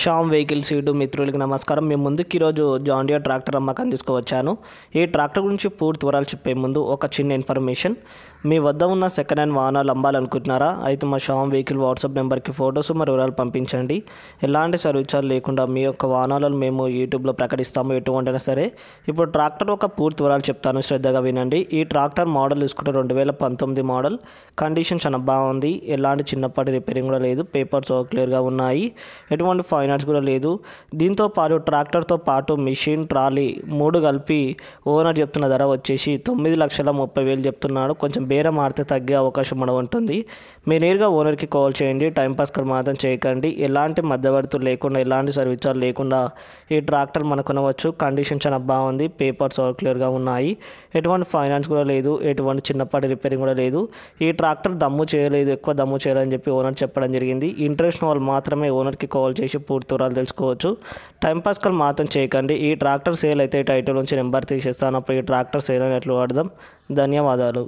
Shyam vehicles YouTube మిత్రులకి నమస్కారం మేము ముందుకు ఈరోజు జాండియా ట్రాక్టర్ అమ్మకం తీసుకువచ్చాను ఈ ట్రాక్టర్ గురించి పూర్తి వివరాలు చెప్పే ముందు ఒక చిన్న ఇన్ఫర్మేషన్ మీ వద్ద ఉన్న సెకండ్ హ్యాండ్ వాహనాలు అమ్మాలనుకుంటున్నారా అయితే మా షామ్ వెహికల్ వాట్సాప్ నెంబర్కి ఫొటోస్ మరి వివరాలు పంపించండి ఎలాంటి సర్వీసాలు లేకుండా మీ యొక్క వాహనాలను మేము యూట్యూబ్లో ప్రకటిస్తాము ఎటువంటినా సరే ఇప్పుడు ట్రాక్టర్ ఒక పూర్తి వివరాలు చెప్తాను శ్రద్ధగా వినండి ఈ ట్రాక్టర్ మోడల్ తీసుకుంటే రెండు వేల పంతొమ్మిది మోడల్ కండిషన్ చాలా బాగుంది ఎలాంటి చిన్నపాటి రిపేరింగ్ కూడా లేదు పేపర్స్ క్లియర్గా ఉన్నాయి ఎటువంటి ఫైన్ ఫైనాన్స్ కూడా లేదు దీంతో పాటు ట్రాక్టర్తో పాటు మిషన్ ట్రాలీ మూడు కలిపి ఓనర్ చెప్తున్న ధర వచ్చేసి తొమ్మిది లక్షల ముప్పై వేలు చెప్తున్నాడు కొంచెం బేరం మారితే తగ్గే అవకాశం మనం ఉంటుంది మీ నేరుగా ఓనర్కి కాల్ చేయండి టైంపాస్కర్ మాత్రం చేయకండి ఎలాంటి మధ్యవర్తులు లేకుండా ఎలాంటి సర్వీసాలు లేకుండా ఈ ట్రాక్టర్ మనకు కొనవచ్చు కండిషన్ చాలా బాగుంది పేపర్స్ ఆల్ క్లియర్గా ఉన్నాయి ఎటువంటి ఫైనాన్స్ కూడా లేదు ఎటువంటి చిన్నపాటి రిపేరింగ్ కూడా లేదు ఈ ట్రాక్టర్ దమ్ము చేయలేదు ఎక్కువ దమ్ము చేయాలని చెప్పి ఓనర్ చెప్పడం జరిగింది ఇంట్రెస్ట్ వాళ్ళు మాత్రమే ఓనర్కి కాల్ చేసి పూర్తి వివరాలు తెలుసుకోవచ్చు టైంపాస్ కాల్ మాత్రం చేయకండి ఈ ట్రాక్టర్ సేల్ అయితే టైటిల్ నుంచి నెంబర్ తీసేస్తాను అప్పుడు ఈ ట్రాక్టర్ సేల్ అని ఎట్లు వాడదాం ధన్యవాదాలు